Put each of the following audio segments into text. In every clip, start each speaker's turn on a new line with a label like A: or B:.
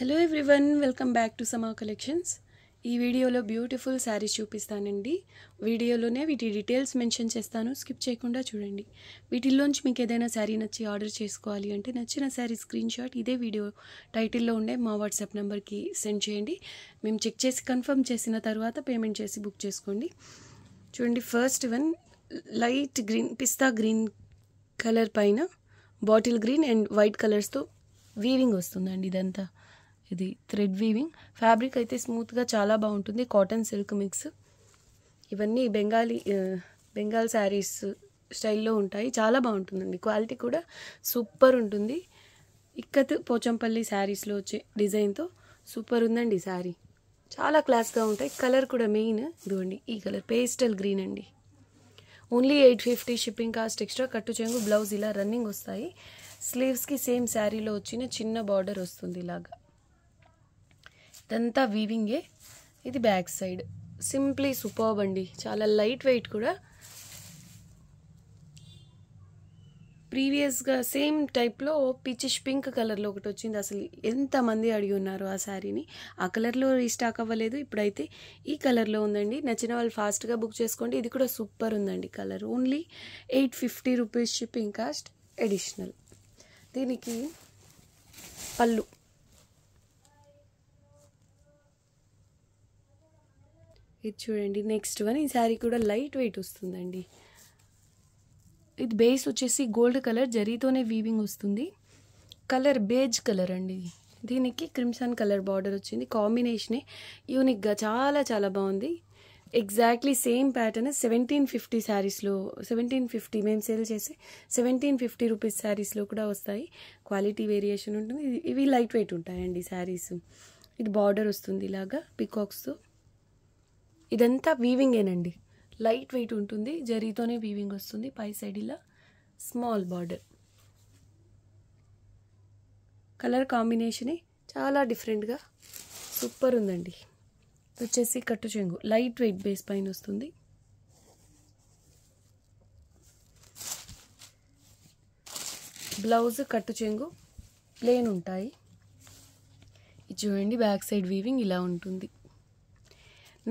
A: hello everyone welcome back to Sama collections ఈ వీడియోలో beautiful saris చూపిస్తానండి వీడియోలోనే వీటి డీటెయిల్స్ మెన్షన్ చేస్తాను స్కిప్ చేయకుండా చూడండి వీటిల్లోంచి మీకు ఏదైనా శారీ నచ్చి ఆర్డర్ చేసుకోవాలి అంటే నచ్చిన శారీ స్క్రీన్ షాట్ ఇదే వీడియో టైటిల్లో ఉండే మా వాట్సాప్ నెంబర్కి సెండ్ చేయండి మేము చెక్ చేసి కన్ఫర్మ్ చేసిన తర్వాత పేమెంట్ చేసి బుక్ చేసుకోండి చూడండి ఫస్ట్ వన్ లైట్ గ్రీన్ పిస్తా గ్రీన్ కలర్ పైన బాటిల్ గ్రీన్ అండ్ వైట్ కలర్స్తో వీవింగ్ వస్తుందండి ఇదంతా ఇది థ్రెడ్ వీవింగ్ ఫ్యాబ్రిక్ అయితే స్మూత్గా చాలా బాగుంటుంది కాటన్ సిల్క్ మిక్స్ ఇవన్నీ బెంగాలీ బెంగాల్ శారీస్ స్టైల్లో ఉంటాయి చాలా బాగుంటుందండి క్వాలిటీ కూడా సూపర్ ఉంటుంది ఇక్కత్ పోచంపల్లి శారీస్లో వచ్చే డిజైన్తో సూపర్ ఉందండి శారీ చాలా క్లాస్గా ఉంటాయి కలర్ కూడా మెయిన్ ఇదిగోండి ఈ కలర్ పేస్టల్ గ్రీన్ అండి only eight fifty shipping cost extra కట్టు చెంగు బ్లౌజ్ ఇలా రన్నింగ్ వస్తాయి స్లీవ్స్కి సేమ్ శారీలో వచ్చిన చిన్న బార్డర్ వస్తుంది ఇలాగా ఇదంతా వీవింగే ఇది బ్యాక్ సైడ్ సింప్లీ సూపర్బ్ అండి చాలా లైట్ వెయిట్ కూడా ప్రీవియస్గా సేమ్ టైప్లో పిచిష్ పింక్ కలర్లో ఒకటి వచ్చింది అసలు ఎంతమంది అడిగి ఉన్నారు ఆ శారీని ఆ కలర్లో రీస్టాక్ అవ్వలేదు ఇప్పుడైతే ఈ కలర్లో ఉందండి నచ్చిన వాళ్ళు ఫాస్ట్గా బుక్ చేసుకోండి ఇది కూడా సూపర్ ఉందండి colour only eight fifty rupees shipping cost additional దీనికి పళ్ళు ఇది చూడండి నెక్స్ట్ వన్ ఈ శారీ కూడా లైట్ వెయిట్ వస్తుందండి ఇది బేస్ వచ్చేసి గోల్డ్ కలర్ జరీతోనే వీవింగ్ వస్తుంది కలర్ బేజ్ కలర్ అండి దీనికి క్రిమ్సన్ కలర్ బార్డర్ వచ్చింది కాంబినేషనే యూనిక్గా చాలా చాలా బాగుంది exactly same pattern seventeen fifty శారీస్లో సెవెంటీన్ ఫిఫ్టీ మేము సేల్ చేసి సెవెంటీన్ ఫిఫ్టీ రూపీస్ శారీస్లో కూడా వస్తాయి క్వాలిటీ వేరియేషన్ ఉంటుంది ఇవి లైట్ వెయిట్ ఉంటాయండి శారీస్ ఇది బార్డర్ వస్తుంది ఇలాగా పికాక్స్తో ఇదంతా వీవింగేనండి లైట్ వెయిట్ ఉంటుంది జరీతోనే వీవింగ్ వస్తుంది పై సైడ్ ఇలా స్మాల్ బార్డర్ కలర్ కాంబినేషనే చాలా డిఫరెంట్గా సూపర్ ఉందండి వచ్చేసి కట్టు చెంగు లైట్ వెయిట్ బేస్ పైన వస్తుంది బ్లౌజ్ కట్టు చెంగు ప్లేన్ ఉంటాయి ఇది చూడండి బ్యాక్ సైడ్ వీవింగ్ ఇలా ఉంటుంది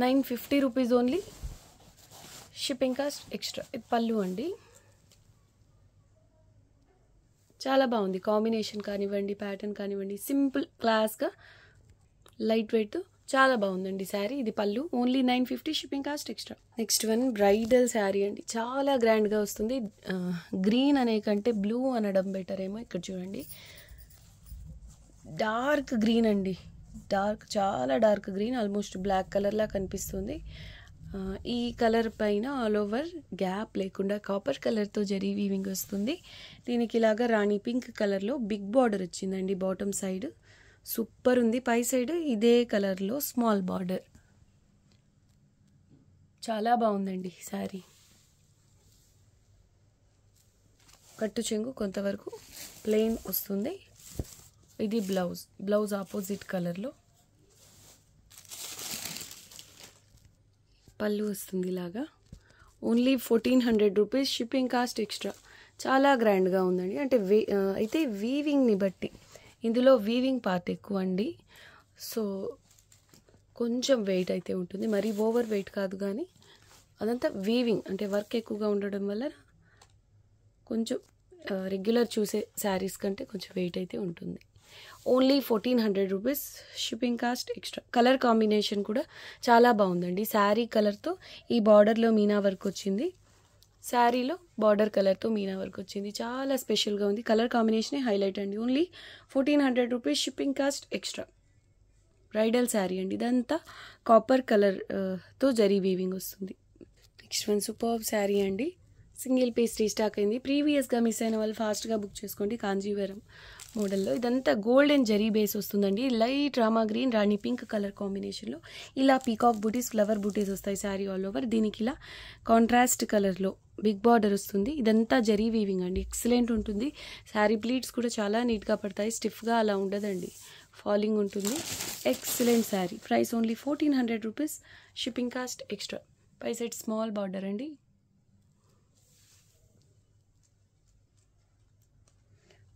A: nine fifty rupees only shipping cost extra ఇది పళ్ళు అండి చాలా బాగుంది కాంబినేషన్ కానివ్వండి ప్యాటర్న్ కానివ్వండి సింపుల్ క్లాస్గా లైట్ వెయిట్ చాలా బాగుందండి శారీ ఇది పళ్ళు only nine fifty shipping cost extra next one bridal sari అండి చాలా గ్రాండ్గా వస్తుంది గ్రీన్ అనే కంటే బ్లూ అనడం బెటర్ ఏమో ఇక్కడ చూడండి డార్క్ గ్రీన్ అండి డార్క్ చాలా డార్క్ గ్రీన్ ఆల్మోస్ట్ బ్లాక్ కలర్లా కనిపిస్తుంది ఈ కలర్ పైన ఆల్ ఓవర్ గ్యాప్ లేకుండా కాపర్ కలర్తో జరీ వీవింగ్ వస్తుంది దీనికి ఇలాగా రాణి పింక్ కలర్లో బిగ్ బార్డర్ వచ్చిందండి బాటమ్ సైడ్ సూపర్ ఉంది పై సైడ్ ఇదే కలర్లో స్మాల్ బార్డర్ చాలా బాగుందండి శారీ కట్టు చెంగు కొంతవరకు ప్లెయిన్ వస్తుంది ఇది బ్లౌజ్ బ్లౌజ్ ఆపోజిట్ కలర్లో పళ్ళు వస్తుంది ఇలాగా only fourteen hundred rupees shipping cost extra చాలా గ్రాండ్గా ఉందండి అంటే వే అయితే వీవింగ్ని బట్టి ఇందులో వీవింగ్ పార్ట్ ఎక్కువ అండి సో కొంచెం వెయిట్ అయితే ఉంటుంది మరీ ఓవర్ వెయిట్ కాదు కానీ అదంతా వీవింగ్ అంటే వర్క్ ఎక్కువగా ఉండడం వల్ల కొంచెం రెగ్యులర్ చూసే శారీస్ కంటే కొంచెం వెయిట్ అయితే ఉంటుంది only fourteen hundred rupees shipping cost extra colour combination కూడా చాలా బాగుందండి శారీ కలర్తో ఈ బార్డర్లో మీనా వర్క్ వచ్చింది శారీలో బార్డర్ కలర్తో మీనా వర్క్ వచ్చింది చాలా స్పెషల్గా ఉంది కలర్ కాంబినేషనే హైలైట్ అండి only fourteen hundred rupees shipping cost extra bridal sari అండి ఇదంతా కాపర్ కలర్తో జరీ వీవింగ్ వస్తుంది నెక్స్ట్ వన్ సూపర్ శారీ అండి సింగిల్ పీస్ రీస్టాక్ అయింది ప్రీవియస్గా మిస్ అయిన వాళ్ళు ఫాస్ట్గా బుక్ చేసుకోండి కాంజీవరం మోడల్లో ఇదంతా గోల్డ్ అండ్ జరీ బేస్ వస్తుందండి లైట్ రామా గ్రీన్ రాణి పింక్ కలర్ కాంబినేషన్లో ఇలా పీకాక్ బూటీస్ ఫ్లవర్ బూటీస్ వస్తాయి శారీ ఆల్ ఓవర్ దీనికి ఇలా కాంట్రాస్ట్ కలర్లో బిగ్ బార్డర్ వస్తుంది ఇదంతా జరీ వీవింగ్ అండి ఎక్సలెంట్ ఉంటుంది శారీ ప్లీట్స్ కూడా చాలా నీట్గా పడతాయి స్టిఫ్గా అలా ఉండదండి ఫాలింగ్ ఉంటుంది excellent sari price only fourteen hundred rupees shipping cost extra పై సెట్ స్మాల్ బార్డర్ అండి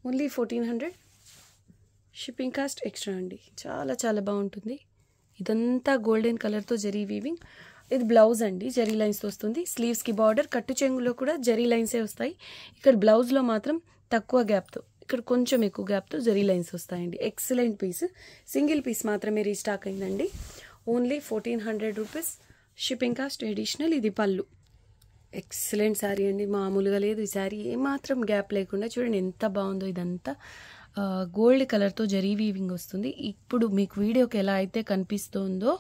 A: only fourteen hundred shipping cost extra అండి చాలా చాలా బాగుంటుంది ఇదంతా గోల్డెన్ కలర్తో జరీ వీవింగ్ ఇది బ్లౌజ్ అండి జరీ లైన్స్తో వస్తుంది స్లీవ్స్కి బార్డర్ కట్టు చెంగులో కూడా జరీ లైన్సే వస్తాయి ఇక్కడ బ్లౌజ్లో మాత్రం తక్కువ గ్యాప్తో ఇక్కడ కొంచెం ఎక్కువ గ్యాప్తో జరీ లైన్స్ వస్తాయండి ఎక్సలెంట్ పీస్ సింగిల్ పీస్ మాత్రమే రీస్టాక్ అయిందండి only fourteen hundred rupees shipping cost additional ఇది పళ్ళు ఎక్సలెంట్ శారీ అండి మామూలుగా లేదు ఈ శారీ ఏమాత్రం గ్యాప్ లేకుండా చూడండి ఎంత బాగుందో ఇదంతా గోల్డ్ కలర్తో జరీ వీవింగ్ వస్తుంది ఇప్పుడు మీకు వీడియోకి ఎలా అయితే కనిపిస్తుందో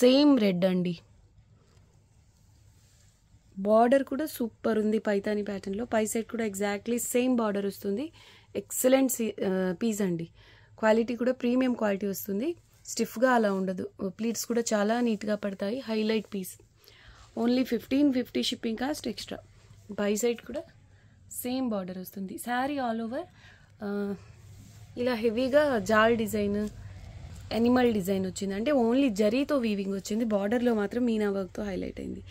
A: సేమ్ రెడ్ అండి బార్డర్ కూడా సూపర్ ఉంది పైతాని ప్యాటర్న్లో పై సైడ్ కూడా ఎగ్జాక్ట్లీ సేమ్ బార్డర్ వస్తుంది ఎక్సలెంట్ పీస్ అండి క్వాలిటీ కూడా ప్రీమియం క్వాలిటీ వస్తుంది స్టిఫ్గా అలా ఉండదు ప్లీట్స్ కూడా చాలా నీట్గా పడతాయి highlight piece only fifteen fifty shipping cost extra బై సైడ్ కూడా సేమ్ బార్డర్ వస్తుంది శారీ ఆల్ ఓవర్ ఇలా హెవీగా జాల్ డిజైన్ ఎనిమల్ డిజైన్ వచ్చింది అంటే ఓన్లీ జరీతో వీవింగ్ వచ్చింది బార్డర్లో మాత్రం మీనా వర్క్తో హైలైట్ అయింది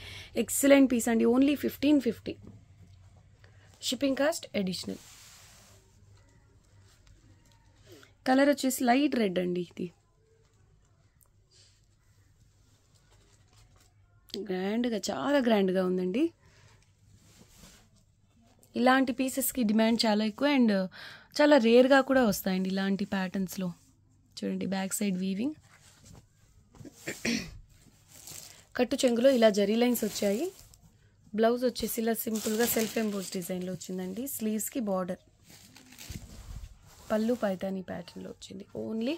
A: ఎక్సలెంట్ పీస్ అండి only fifteen fifty shipping cost additional colour వచ్చేసి లైట్ రెడ్ అండి ఇది గ్రాండ్గా చాలా గ్రాండ్గా ఉందండి ఇలాంటి పీసెస్కి డిమాండ్ చాలా ఎక్కువ అండ్ చాలా రేర్గా కూడా వస్తాయండి ఇలాంటి ప్యాటర్న్స్లో చూడండి బ్యాక్ సైడ్ వీవింగ్ కట్టు చెంగులో ఇలా జరీ లైన్స్ వచ్చాయి బ్లౌజ్ వచ్చేసి ఇలా సింపుల్గా సెల్ఫ్ ఎంబోజ్ డిజైన్లో వచ్చిందండి స్లీవ్స్కి బార్డర్ పళ్ళు పైతాని ప్యాటర్న్లో వచ్చింది ఓన్లీ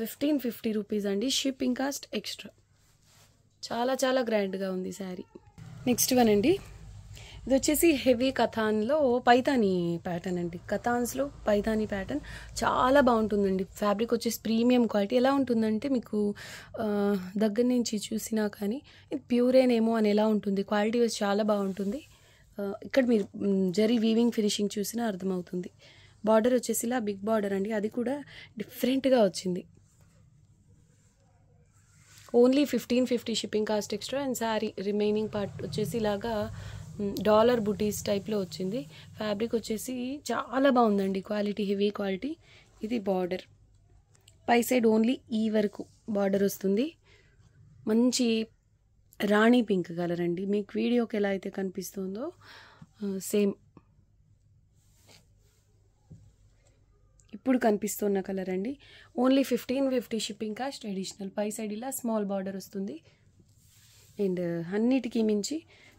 A: ఫిఫ్టీన్ ఫిఫ్టీ రూపీస్ అండి షిప్పింగ్ కాస్ట్ ఎక్స్ట్రా చాలా చాలా గ్రాండ్గా ఉంది శారీ నెక్స్ట్ వన్ అండి ఇది వచ్చేసి హెవీ కథాన్లో పైతానీ ప్యాటర్న్ అండి కథాన్స్లో పైతానీ ప్యాటర్న్ చాలా బాగుంటుందండి ఫ్యాబ్రిక్ వచ్చేసి ప్రీమియం క్వాలిటీ ఎలా ఉంటుందంటే మీకు దగ్గర నుంచి చూసినా కానీ ఇది ప్యూరేనేమో అని ఎలా ఉంటుంది క్వాలిటీ వచ్చి చాలా బాగుంటుంది ఇక్కడ మీరు జరీ వీవింగ్ ఫినిషింగ్ చూసినా అర్థమవుతుంది బార్డర్ వచ్చేసి ఇలా బిగ్ బార్డర్ అండి అది కూడా డిఫరెంట్గా వచ్చింది only fifteen fifty shipping cost extra and sari remaining part వచ్చేసి ఇలాగా డాలర్ బుటీస్ టైప్లో వచ్చింది ఫ్యాబ్రిక్ వచ్చేసి చాలా బాగుందండి క్వాలిటీ హెవీ క్వాలిటీ ఇది బార్డర్ పై సైడ్ ఓన్లీ ఈ వరకు బార్డర్ వస్తుంది మంచి రాణి పింక్ కలర్ అండి మీకు వీడియోకి ఎలా అయితే కనిపిస్తుందో సేమ్ ఇప్పుడు కనిపిస్తున్న కలర్ అండి only fifteen fifty shipping cost traditional పై సైడ్ ఇలా స్మాల్ బార్డర్ వస్తుంది అండ్ uh, అన్నిటికీ మించి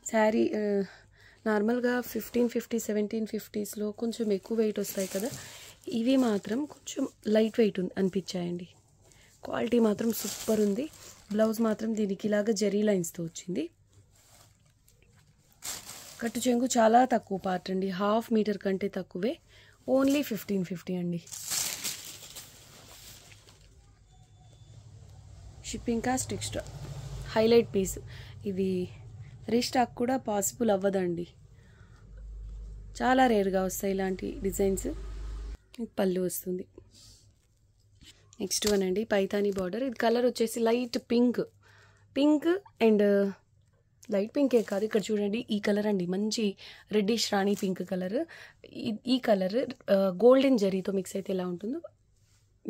A: శారీ uh, నార్మల్గా ఫిఫ్టీన్ ఫిఫ్టీ సెవెంటీన్ ఫిఫ్టీస్లో కొంచెం ఎక్కువ వెయిట్ వస్తాయి కదా ఇవి మాత్రం కొంచెం లైట్ వెయిట్ అనిపించాయండి క్వాలిటీ మాత్రం సూపర్ ఉంది బ్లౌజ్ మాత్రం దీనికి ఇలాగ జరీ లైన్స్తో వచ్చింది కట్టు చెంగు చాలా తక్కువ పార్ట్ అండి హాఫ్ మీటర్ కంటే తక్కువే ఓన్లీ ఫిఫ్టీన్ ఫిఫ్టీ అండి shipping cost extra highlight piece ఇది రీస్టాక్ కూడా పాసిబుల్ అవ్వదండి చాలా రేర్గా వస్తాయి ఇలాంటి డిజైన్స్ పళ్ళు వస్తుంది నెక్స్ట్ వన్ అండి పైతానీ బార్డర్ ఇది కలర్ వచ్చేసి light pink pink and light పింకే కాదు ఇక్కడ చూడండి ఈ కలర్ అండి మంచి రెడ్డిష్ రాణి పింక్ కలర్ ఈ కలర్ గోల్డెన్ జరీతో మిక్స్ అయితే ఎలా ఉంటుందో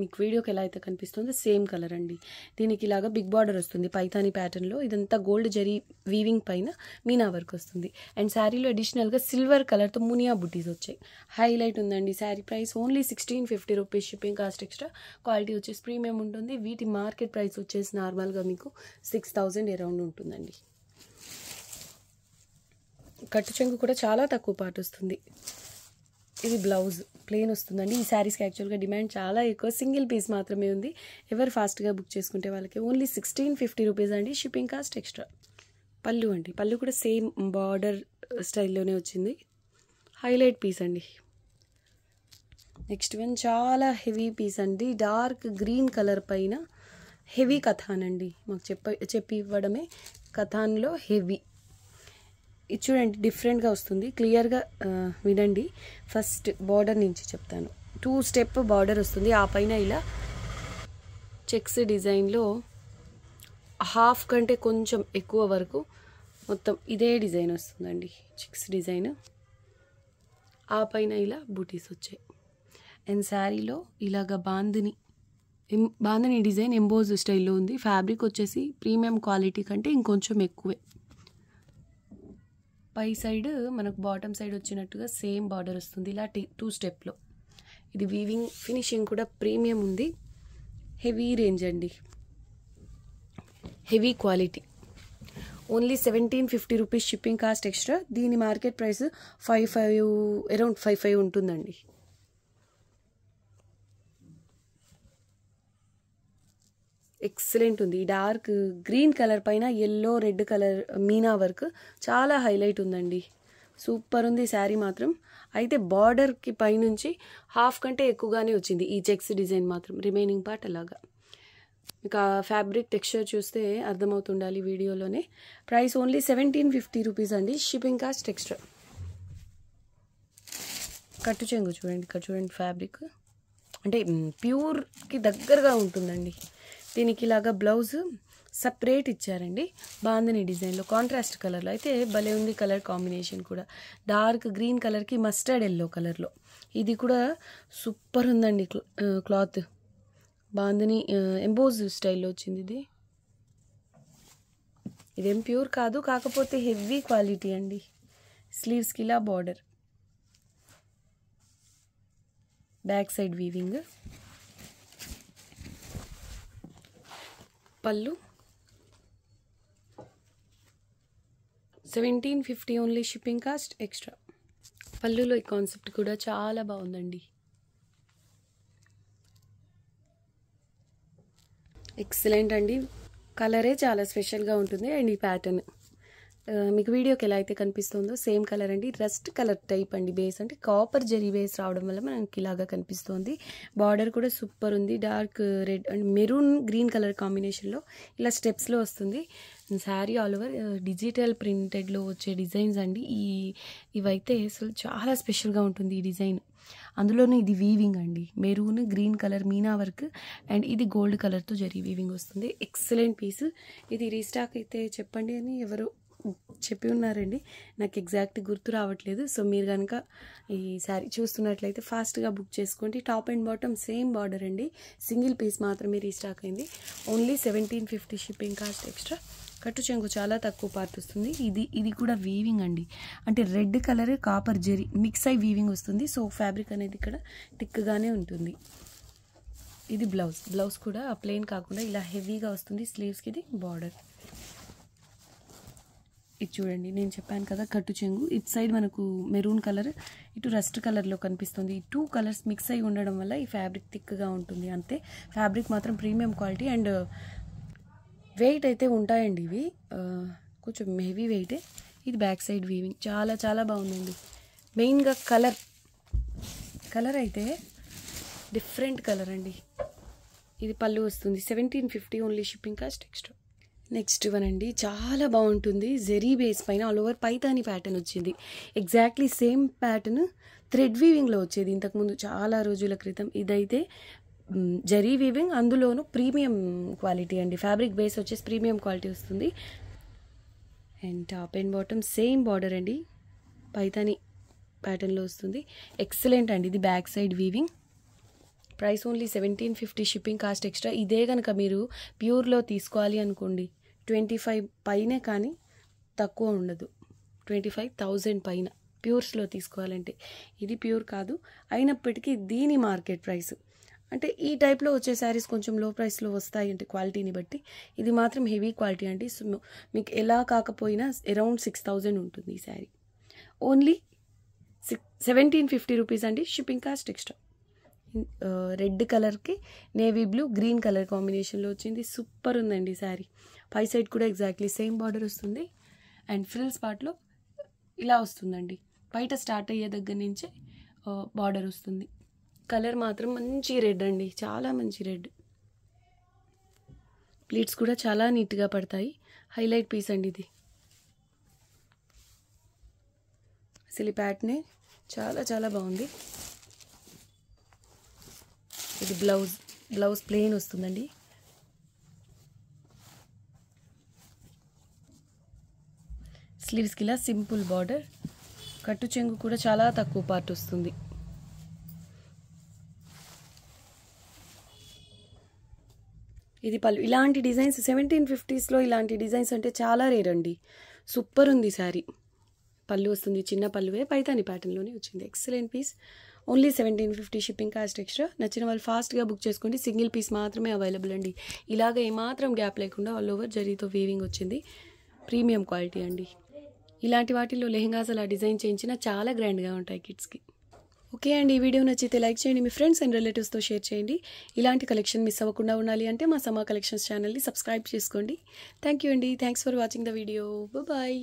A: మీకు వీడియోకి ఎలా అయితే కనిపిస్తుందో సేమ్ కలర్ అండి దీనికి ఇలాగా బిగ్ బార్డర్ వస్తుంది పైతాని ప్యాటర్న్లో ఇదంతా గోల్డ్ జరీ వీవింగ్ పైన మీనా వర్క్ వస్తుంది అండ్ శారీలో అడిషనల్గా సిల్వర్ కలర్తో మునియా బుట్టీస్ వచ్చాయి హైలైట్ ఉందండి sari price only sixteen fifty rupees shipping cost extra quality వచ్చేసి ప్రీమియం ఉంటుంది వీటి మార్కెట్ ప్రైస్ వచ్చేసి నార్మల్గా మీకు సిక్స్ థౌజండ్ అరౌండ్ ఉంటుందండి కట్టు చెంగు కూడా చాలా తక్కువ పాటు వస్తుంది ఇది బ్లౌజ్ ప్లెయిన్ వస్తుందండి ఈ శారీస్కి యాక్చువల్గా డిమాండ్ చాలా ఎక్కువ సింగిల్ పీస్ మాత్రమే ఉంది ఎవరు ఫాస్ట్గా బుక్ చేసుకుంటే వాళ్ళకి ఓన్లీ సిక్స్టీన్ ఫిఫ్టీ రూపీస్ అండి షిప్పింగ్ కాస్ట్ ఎక్స్ట్రా పళ్ళు అండి పళ్ళు కూడా సేమ్ బార్డర్ స్టైల్లోనే వచ్చింది హైలైట్ పీస్ అండి నెక్స్ట్ వన్ చాలా హెవీ పీస్ అండి డార్క్ గ్రీన్ కలర్ పైన హెవీ కథాన్ అండి మాకు చెప్ప చెప్పి ఇవ్వడమే కథాన్లో హెవీ ఇది చూడండి డిఫరెంట్గా వస్తుంది క్లియర్గా వినండి ఫస్ట్ బార్డర్ నుంచి చెప్తాను టూ స్టెప్ బార్డర్ వస్తుంది ఆ పైన ఇలా చెక్స్ డిజైన్లో హాఫ్ కంటే కొంచెం ఎక్కువ వరకు మొత్తం ఇదే డిజైన్ వస్తుందండి చెక్స్ డిజైన్ ఆ పైన ఇలా బూటీస్ వచ్చాయి అండ్ శారీలో ఇలాగ బాందిని బాందిని డిజైన్ ఎంబోజ్ స్టైల్లో ఉంది ఫ్యాబ్రిక్ వచ్చేసి ప్రీమియం క్వాలిటీ కంటే ఇంకొంచెం ఎక్కువే పై సైడ్ మనకు బాటమ్ సైడ్ వచ్చినట్టుగా సేమ్ బార్డర్ వస్తుంది ఇలా టూ స్టెప్లో ఇది వీవింగ్ ఫినిషింగ్ కూడా ప్రీమియం ఉంది హెవీ రేంజ్ అండి heavy quality only seventeen fifty rupees shipping cost extra దీని market price five five around five five ఉంటుందండి ఎక్సలెంట్ ఉంది డార్క్ గ్రీన్ కలర్ పైన yellow red colour meena work చాలా హైలైట్ ఉందండి సూపర్ ఉంది శారీ మాత్రం అయితే బార్డర్కి పైనుంచి హాఫ్ కంటే ఎక్కువగానే వచ్చింది ఈ చెక్స్ డిజైన్ మాత్రం రిమైనింగ్ పార్ట్ అలాగా మీకు ఫ్యాబ్రిక్ టెక్స్చర్ చూస్తే అర్థమవుతుండాలి వీడియోలోనే price only seventeen fifty rupees అండి షిప్పింగ్ కాస్ట్ టెక్స్చర్ కట్టు చెంగు చూడండి ఇక్కడ చూడండి ఫ్యాబ్రిక్ అంటే ప్యూర్కి దగ్గరగా ఉంటుందండి దీనికి ఇలాగా బ్లౌజ్ సపరేట్ ఇచ్చారండి బాందని డిజైన్లో కాంట్రాస్ట్ కలర్లో అయితే భలే ఉంది కలర్ కాంబినేషన్ కూడా డార్క్ గ్రీన్ కలర్కి మస్టర్డ్ ఎల్లో కలర్లో ఇది కూడా సూపర్ ఉందండి క్లాత్ బాందని ఎంబోజ్ స్టైల్లో వచ్చింది ఇది ఇదేం ప్యూర్ కాదు కాకపోతే హెవీ క్వాలిటీ అండి స్లీవ్స్కి ఇలా border back side weaving pallu seventeen fifty only shipping cost extra పళ్ళులో ఈ కాన్సెప్ట్ కూడా చాలా బాగుందండి ఎక్సలెంట్ అండి కలరే చాలా స్పెషల్గా ఉంటుంది అండ్ ఈ ప్యాటర్న్ మీకు వీడియోకి ఎలా అయితే కనిపిస్తుందో సేమ్ కలర్ అండి రస్ట్ కలర్ టైప్ అండి బేస్ అంటే కాపర్ జరీ బేస్ రావడం వల్ల మనకి ఇలాగా కనిపిస్తుంది బార్డర్ కూడా సూపర్ ఉంది dark red and maroon green colour కాంబినేషన్లో ఇలా స్టెప్స్లో వస్తుంది శారీ ఆల్ ఓవర్ డిజిటల్ ప్రింటెడ్లో వచ్చే డిజైన్స్ అండి ఈ ఇవైతే అసలు చాలా స్పెషల్గా ఉంటుంది ఈ డిజైన్ అందులోనూ ఇది వీవింగ్ అండి maroon green colour meena work and ఇది గోల్డ్ కలర్తో జరిగి వీవింగ్ వస్తుంది ఎక్సలెంట్ పీస్ ఇది రీస్టాక్ అయితే చెప్పండి అని ఎవరు చెప్పి ఉన్నారండి నాకు ఎగ్జాక్ట్ గుర్తు రావట్లేదు సో మీరు కనుక ఈ శారీ చూస్తున్నట్లయితే ఫాస్ట్గా బుక్ చేసుకోండి top and bottom same border అండి సింగిల్ పీస్ మాత్రమే రీస్టాక్ అయింది only seventeen fifty shipping cost extra కట్టు చెంగు చాలా తక్కువ పార్ట్ వస్తుంది ఇది ఇది కూడా వీవింగ్ అండి అంటే red colour copper zari mix అయి వీవింగ్ వస్తుంది సో ఫ్యాబ్రిక్ అనేది ఇక్కడ టిక్గానే ఉంటుంది ఇది బ్లౌజ్ బ్లౌజ్ కూడా ప్లెయిన్ కాకుండా ఇలా హెవీగా వస్తుంది స్లీవ్స్కి ఇది బార్డర్ ఇది చూడండి నేను చెప్పాను కదా కట్టు చెంగు ఇటు సైడ్ మనకు మెరూన్ కలర్ ఇటు రస్ట్ కలర్లో కనిపిస్తుంది ఈ టూ కలర్స్ మిక్స్ అయి ఉండడం వల్ల ఈ ఫ్యాబ్రిక్ థిక్గా ఉంటుంది అంతే ఫ్యాబ్రిక్ మాత్రం ప్రీమియం క్వాలిటీ అండ్ వెయిట్ అయితే ఉంటాయండి ఇవి కొంచెం హెవీ వెయిటే ఇది బ్యాక్ సైడ్ వీవింగ్ చాలా చాలా బాగుందండి మెయిన్గా కలర్ కలర్ అయితే డిఫరెంట్ కలర్ అండి ఇది పళ్ళు వస్తుంది seventeen fifty only shipping cost extra next one అండి చాలా బాగుంటుంది జెరీ బేస్ పైన ఆల్ ఓవర్ పైతాని ప్యాటర్న్ వచ్చింది ఎగ్జాక్ట్లీ సేమ్ ప్యాటర్న్ థ్రెడ్ వీవింగ్లో వచ్చేది ఇంతకుముందు చాలా రోజుల క్రితం ఇదైతే జరీ వీవింగ్ అందులోనూ ప్రీమియం క్వాలిటీ అండి ఫ్యాబ్రిక్ బేస్ వచ్చేసి ప్రీమియం క్వాలిటీ వస్తుంది and top and bottom same border అండి పైతాని ప్యాటర్న్లో వస్తుంది ఎక్సలెంట్ అండి ఇది back side weaving price only seventeen fifty shipping cost extra ఇదే కనుక మీరు ప్యూర్లో తీసుకోవాలి అనుకోండి ట్వంటీ ఫైవ్ పైనే కానీ తక్కువ ఉండదు ట్వంటీ ఫైవ్ థౌజండ్ పైన ప్యూర్స్లో తీసుకోవాలంటే ఇది ప్యూర్ కాదు అయినప్పటికీ దీని మార్కెట్ ప్రైస్ అంటే ఈ టైప్లో వచ్చే శారీస్ కొంచెం లో ప్రైస్లో వస్తాయి అంటే క్వాలిటీని బట్టి ఇది మాత్రం హెవీ క్వాలిటీ అండి సో మీకు ఎలా కాకపోయినా అరౌండ్ సిక్స్ థౌజండ్ ఉంటుంది ఈ sari only six seventeen fifty rupees అండి షిప్పింగ్ కాస్ట్ ఎక్స్ట్రా రెడ్ కలర్కి నేవీ బ్లూ గ్రీన్ కలర్ కాంబినేషన్లో వచ్చింది సూపర్ ఉందండి శారీ పై సైడ్ కూడా ఎగ్జాక్ట్లీ సేమ్ బార్డర్ వస్తుంది అండ్ ఫ్రిల్స్ పార్ట్లో ఇలా వస్తుందండి బయట స్టార్ట్ అయ్యే దగ్గర నుంచే బార్డర్ వస్తుంది కలర్ మాత్రం మంచి రెడ్ అండి చాలా మంచి రెడ్ ప్లీట్స్ కూడా చాలా నీట్గా పడతాయి హైలైట్ పీస్ అండి ఇది అసలు ఈ ప్యాట్నే చాలా చాలా బాగుంది ఇది బ్లౌజ్ బ్లౌజ్ ప్లెయిన్ వస్తుందండి స్లీవ్స్కి ఇలా సింపుల్ బార్డర్ కట్టు చెంగు కూడా చాలా తక్కువ పార్ట్ వస్తుంది ఇది పలు ఇలాంటి డిజైన్స్ సెవెంటీన్ ఫిఫ్టీస్లో ఇలాంటి డిజైన్స్ అంటే చాలా రేర్ అండి సూపర్ ఉంది శారీ పళ్ళు వస్తుంది చిన్న పళ్ళువే పైతాని ప్యాటర్న్లోనే వచ్చింది excellent piece only seventeen fifty shipping cost extra నచ్చిన వాళ్ళు ఫాస్ట్గా బుక్ చేసుకోండి సింగిల్ పీస్ మాత్రమే అవైలబుల్ అండి ఇలాగ ఏమాత్రం గ్యాప్ లేకుండా ఆల్ ఓవర్ జరీతో వీవింగ్ వచ్చింది ప్రీమియం క్వాలిటీ అండి ఇలాంటి వాటిల్లో లెహంగాస్ అలా డిజైన్ చేయించినా చాలా గ్రాండ్గా ఉంటాయి కిడ్స్కి ఓకే అండి ఈ వీడియో నచ్చితే లైక్ చేయండి మీ ఫ్రెండ్స్ అండ్ రిలేటివ్స్తో షేర్ చేయండి ఇలాంటి కలెక్షన్ మిస్ అవ్వకుండా ఉండాలి అంటే మా సమా కలెక్షన్స్ ఛానల్ని సబ్స్క్రైబ్ చేసుకోండి థ్యాంక్ యూ అండి thanks for watching the video bye